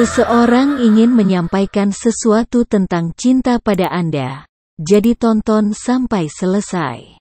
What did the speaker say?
Seseorang ingin menyampaikan sesuatu tentang cinta pada Anda. Jadi tonton sampai selesai.